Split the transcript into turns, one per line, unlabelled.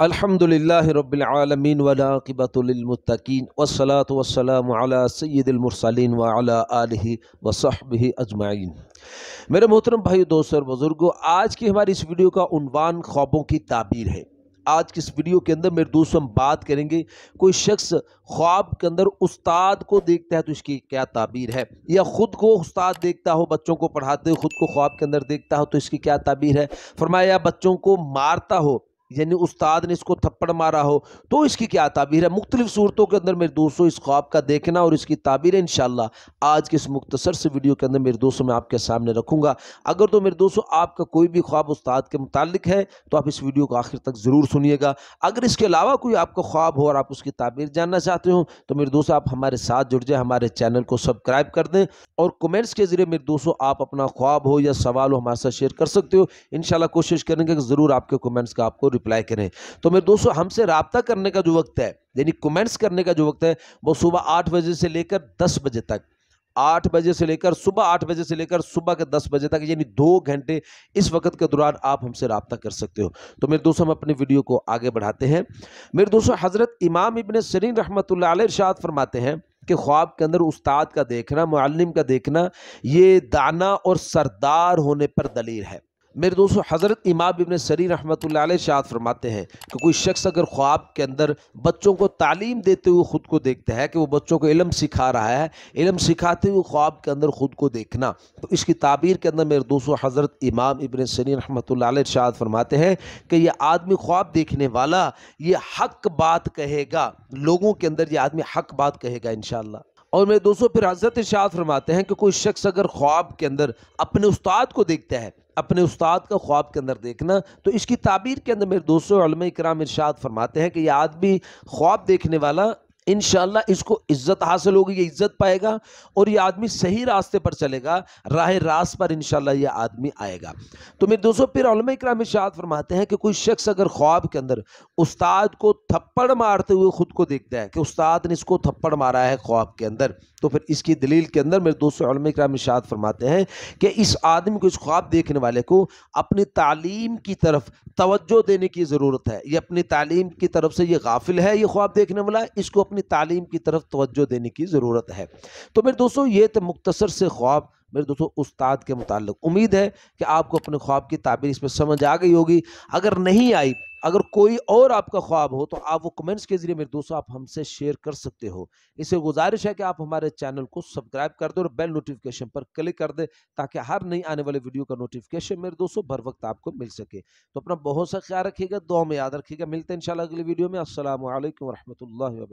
अल्हम्दुलिल्लाह रब्बिल आलमीन वलाक़िबतुलमुत्तकीन वस्सलातु वस्सलामु अला सय्यिदिल मुरसलीन व अला अजमाइन मेरे मोहतरम भाई दोस्त और बुज़ुर्गों आज की हमारी इस वीडियो का उनवान ख्वाबों की ताबीर है आज की इस वीडियो के अंदर मेरे दोस्तों हम बात करेंगे कोई शख्स ख्वाब के अंदर उस्ताद को देखता है तो इसकी क्या ताबीर है या ख़ुद को उस्ताद देखता हो बच्चों को पढ़ाते हो ख़ुद को ख्वाब के अंदर देखता हो तो इसकी क्या ताबीर है फरमाया बच्चों को मारता हो यानी उस्ताद ने इसको थप्पड़ मारा हो तो इसकी क्या ताबीर है मुख्तलिफ सूरतों के अंदर मेरे दोस्तों इस ख्वाब का देखना और इसकी ताबीर है इन आज के इस मुख्तसर से वीडियो के अंदर मेरे दोस्तों में आपके सामने रखूँगा अगर तो मेरे दोस्तों आपका कोई भी ख्वाब उस्ताद के मुतालिक है तो आप इस वीडियो को आखिर तक ज़रूर सुनिएगा अगर इसके अलावा कोई आपका ख्वाब हो और आप उसकी ताबीर जानना चाहते हो तो मेरे दोस्तों आप हमारे साथ जुड़ जाए हमारे चैनल को सब्सक्राइब कर दें और कमेंट्स के ज़रिए मेरे दोस्तों आप अपना ख्वाब हो या सवाल हो हमारे साथ शेयर कर सकते हो इन कोशिश करेंगे कि ज़रूर आपके कमेंट्स का आपको रिप्लाई करें तो मेरे दोस्तों हमसे रबता करने का जो वक्त है यानी कमेंट्स करने का जो वक्त है वो सुबह आठ बजे से लेकर दस बजे तक आठ बजे से लेकर सुबह आठ बजे से लेकर सुबह के दस बजे तक यानी दो घंटे इस वक्त के दौरान आप हमसे रबता कर सकते हो तो मेरे दोस्तों हम अपने वीडियो को आगे बढ़ाते हैं मेरे दोस्तों हज़रत इमाम इबन सरीन रहमत इर्शाद फरमाते हैं कि ख्वाब के अंदर उस्ताद का देखना मालम का देखना ये दाना और सरदार होने पर दलील है मेरे दोस्तों हज़रत इमाम इबन सरी रहमत शाद फरमाते हैं कि कोई शख्स अगर ख्वाब के अंदर बच्चों को तालीम देते हुए ख़ुद को देखता है कि वो बच्चों को इलम सिखा रहा है इलम सिखाते हुए ख्वाब के अंदर ख़ुद को देखना तो इसकी ताबीर के अंदर मेरे दोस्तों हज़रत इमाम इबन सरी रहमत शाद फरमाते हैं कि यह आदमी ख्वाब देखने वाला ये हक बात कहेगा लोगों के अंदर ये आदमी हक बात कहेगा इन और मेरे दोस्तों फिर हजरत शाद फरमाते हैं कि कोई शख्स अगर ख्वाब के अंदर अपने उस्ताद को देखता है अपने उस्ताद का ख्वाब के अंदर देखना तो इसकी ताबीर के अंदर मेरे दोस्तों इकराम इर्शाद फरमाते हैं कि यह आदमी ख्वाब देखने वाला इन इसको इज्जत हासिल होगी ये इज्जत पाएगा और ये आदमी सही रास्ते पर चलेगा राह रास पर इन ये आदमी आएगा तो मेरे दोस्तों फिर इक्राम शाद फरमाते हैं कि कोई शख्स अगर ख्वाब के अंदर उस्ताद को थप्पड़ मारते हुए ख़ुद को देखता है कि उस्ताद ने इसको थप्पड़ मारा है ख्वाब के अंदर तो फिर इसकी दलील के अंदर मेरे दोस्तों इक्राम शाद फरमाते हैं कि इस आदमी को इस ख्वाब देखने वाले को अपनी तालीम की तरफ तोज्जो देने की ज़रूरत है ये अपनी तालीम की तरफ से ये गाफिल है ये ख्वाब देखने वाला इसको अपनी अपनी तालीम की तरफ तोज्जो देने की ज़रूरत है तो मेरे दोस्तों ये थे मुख्तसर से ख्वाब मेरे दोस्तों उस्ताद के मुतालिक उम्मीद है कि आपको अपने ख्वाब की ताबीर इसमें समझ आ गई होगी अगर नहीं आई अगर कोई और आपका ख्वाब हो तो आप वो कमेंट्स के जरिए मेरे दोस्तों आप हमसे शेयर कर सकते हो इसे गुजारिश है कि आप हमारे चैनल को सब्सक्राइब कर दें और बेल नोटिफिकेशन पर क्लिक कर दें ताकि हर नई आने वाले वीडियो का नोटिफिकेशन मेरे दोस्तों भर वक्त आपको मिल सके तो अपना बहुत सा ख्याल रखिएगा दो में याद रखिएगा मिलते हैं इन अगली वीडियो में असल वरहमल